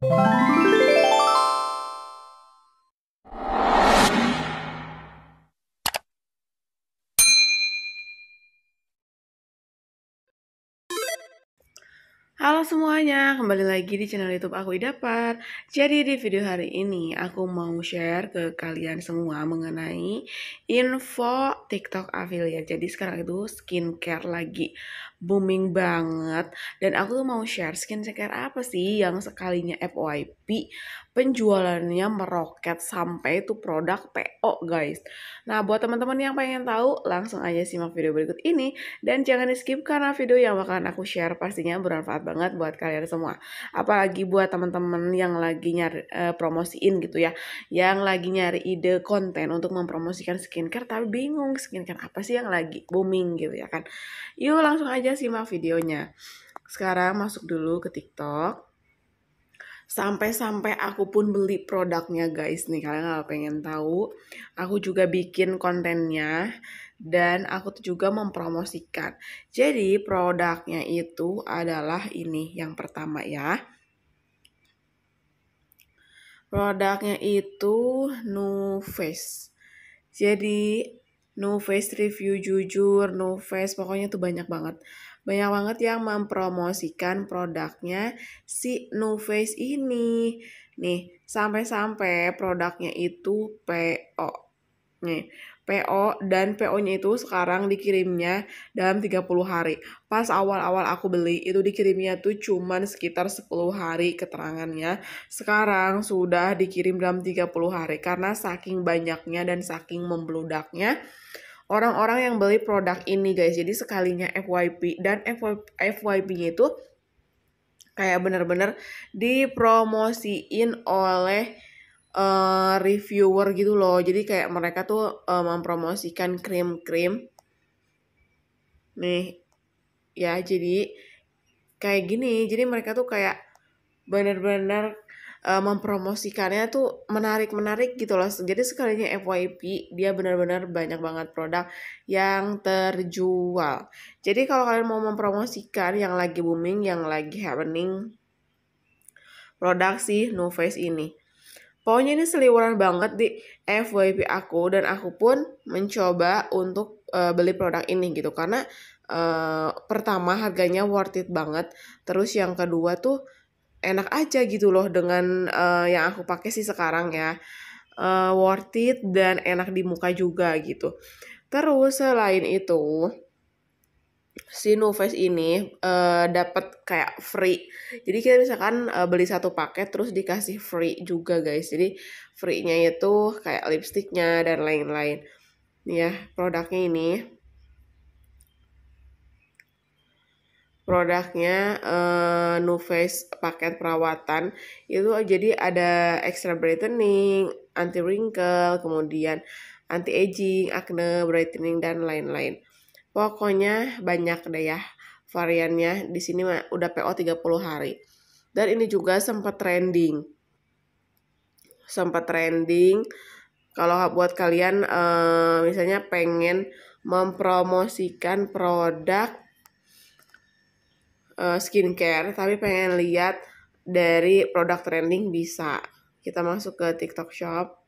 Música Halo semuanya, kembali lagi di channel YouTube aku Idapar. Jadi di video hari ini aku mau share ke kalian semua mengenai info TikTok affiliate. Jadi sekarang itu skincare lagi booming banget dan aku tuh mau share skincare apa sih yang sekalinya FYP penjualannya meroket sampai itu produk PO guys. Nah, buat teman-teman yang pengen tahu, langsung aja simak video berikut ini dan jangan di-skip karena video yang bakalan aku share pastinya bermanfaat banget buat kalian semua. Apalagi buat teman-teman yang lagi nyari uh, promosiin gitu ya, yang lagi nyari ide konten untuk mempromosikan skincare tapi bingung skincare apa sih yang lagi booming gitu ya kan. Yuk langsung aja simak videonya. Sekarang masuk dulu ke TikTok sampai-sampai aku pun beli produknya guys nih kalian kalau pengen tahu aku juga bikin kontennya dan aku tuh juga mempromosikan. Jadi produknya itu adalah ini yang pertama ya. Produknya itu Nuface. Jadi Nuface review jujur, Nuface pokoknya tuh banyak banget. Banyak banget yang mempromosikan produknya si Nuface ini. Nih, sampai-sampai produknya itu PO. Nih, PO dan PO-nya itu sekarang dikirimnya dalam 30 hari. Pas awal-awal aku beli itu dikirimnya tuh cuman sekitar 10 hari keterangannya. Sekarang sudah dikirim dalam 30 hari karena saking banyaknya dan saking membludaknya orang-orang yang beli produk ini guys. Jadi sekalinya FYP dan FYP-nya itu kayak bener-bener dipromosiin oleh Eh, reviewer gitu loh. Jadi kayak mereka tuh uh, mempromosikan krim-krim. Nih. Ya, jadi kayak gini. Jadi mereka tuh kayak benar-benar uh, mempromosikannya tuh menarik-menarik gitu loh. Jadi sekalinya FYP dia benar-benar banyak banget produk yang terjual. Jadi kalau kalian mau mempromosikan yang lagi booming, yang lagi happening produk si No Face ini. Pokoknya ini seliwuran banget di FYP aku dan aku pun mencoba untuk uh, beli produk ini gitu karena uh, pertama harganya worth it banget, terus yang kedua tuh enak aja gitu loh dengan uh, yang aku pakai sih sekarang ya. Uh, worth it dan enak di muka juga gitu. Terus selain itu, si Nuface ini uh, eh, dapat kayak free. Jadi kita misalkan uh, beli satu paket terus dikasih free juga guys. Jadi free-nya itu kayak lipstiknya dan lain-lain. ya, produknya ini. Produknya uh, paket perawatan itu jadi ada extra brightening, anti wrinkle, kemudian anti aging, acne, brightening dan lain-lain. Pokoknya banyak deh ya variannya. Di sini udah PO 30 hari. Dan ini juga sempat trending. Sempat trending kalau buat kalian eh, misalnya pengen mempromosikan produk eh, skincare tapi pengen lihat dari produk trending bisa. Kita masuk ke TikTok Shop.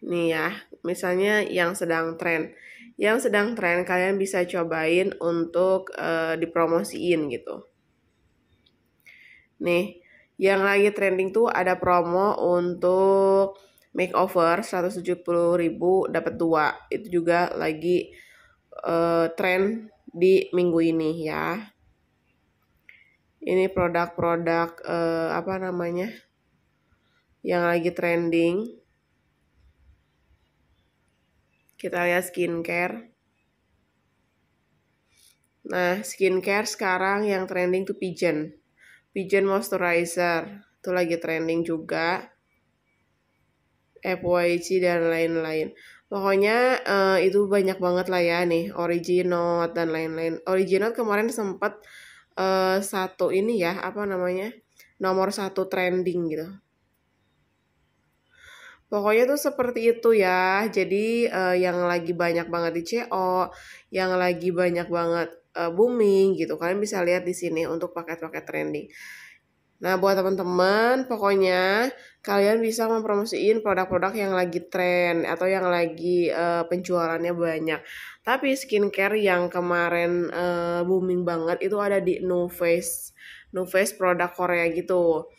Nih ya, misalnya yang sedang tren. Yang sedang tren kalian bisa cobain untuk uh, dipromosiin gitu. Nih, yang lagi trending tuh ada promo untuk makeover 170.000 dapat dua. Itu juga lagi uh, tren di minggu ini ya. Ini produk-produk uh, apa namanya? Yang lagi trending kita lihat skincare. Nah, skincare sekarang yang trending tuh Pigeon. Pigeon Moisturizer. Itu lagi trending juga. FYC dan lain-lain. Pokoknya uh, itu banyak banget lah ya nih. original dan lain-lain. Original kemarin sempat uh, eh, satu ini ya, apa namanya? Nomor satu trending gitu. Pokoknya tuh seperti itu ya. Jadi uh, yang lagi banyak banget di CO, yang lagi banyak banget uh, booming gitu. Kalian bisa lihat di sini untuk paket-paket trending. Nah, buat teman-teman, pokoknya kalian bisa mempromosiin produk-produk yang lagi tren atau yang lagi uh, penjualannya banyak. Tapi skincare yang kemarin uh, booming banget itu ada di Nu Face, Nu Face produk Korea gitu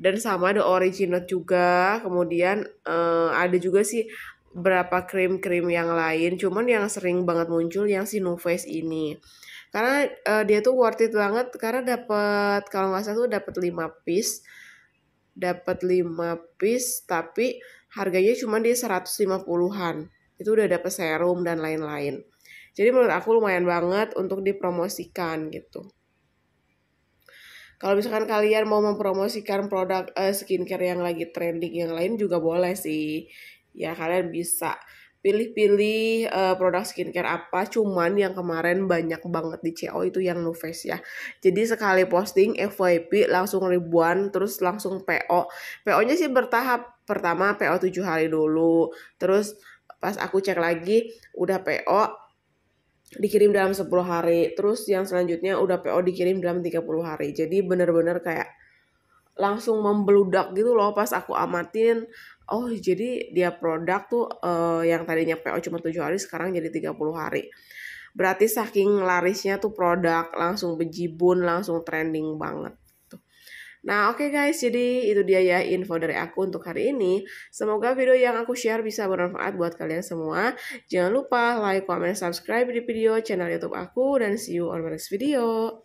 dan sama ada original juga kemudian uh, ada juga sih berapa krim-krim yang lain cuman yang sering banget muncul yang si no face ini karena uh, dia tuh worth it banget karena dapat kalau nggak salah tuh dapat 5 piece dapat 5 piece tapi harganya cuma di 150-an itu udah dapat serum dan lain-lain jadi menurut aku lumayan banget untuk dipromosikan gitu kalau misalkan kalian mau mempromosikan produk uh, skincare yang lagi trending yang lain juga boleh sih. Ya kalian bisa pilih-pilih uh, produk skincare apa cuman yang kemarin banyak banget di CO itu yang face ya jadi sekali posting FYP langsung ribuan terus langsung PO PO nya sih bertahap pertama PO 7 hari dulu terus pas aku cek lagi udah PO dikirim dalam 10 hari, terus yang selanjutnya udah PO dikirim dalam 30 hari. Jadi bener-bener kayak langsung membeludak gitu loh pas aku amatin. Oh, jadi dia produk tuh uh, yang tadinya PO cuma 7 hari sekarang jadi 30 hari. Berarti saking larisnya tuh produk langsung bejibun, langsung trending banget. Nah, oke okay guys, jadi itu dia ya info dari aku untuk hari ini. Semoga video yang aku share bisa bermanfaat buat kalian semua. Jangan lupa like, comment, subscribe di video channel YouTube aku dan see you on my next video.